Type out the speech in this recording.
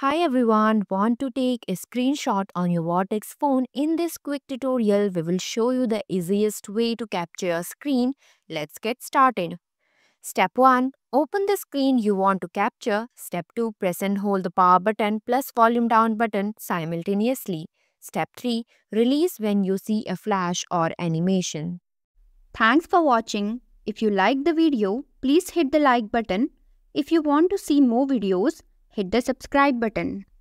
Hi everyone, want to take a screenshot on your Vortex phone? In this quick tutorial, we will show you the easiest way to capture a screen. Let's get started. Step 1. Open the screen you want to capture. Step 2. Press and hold the power button plus volume down button simultaneously. Step 3. Release when you see a flash or animation. Thanks for watching. If you like the video, please hit the like button. If you want to see more videos, hit the subscribe button.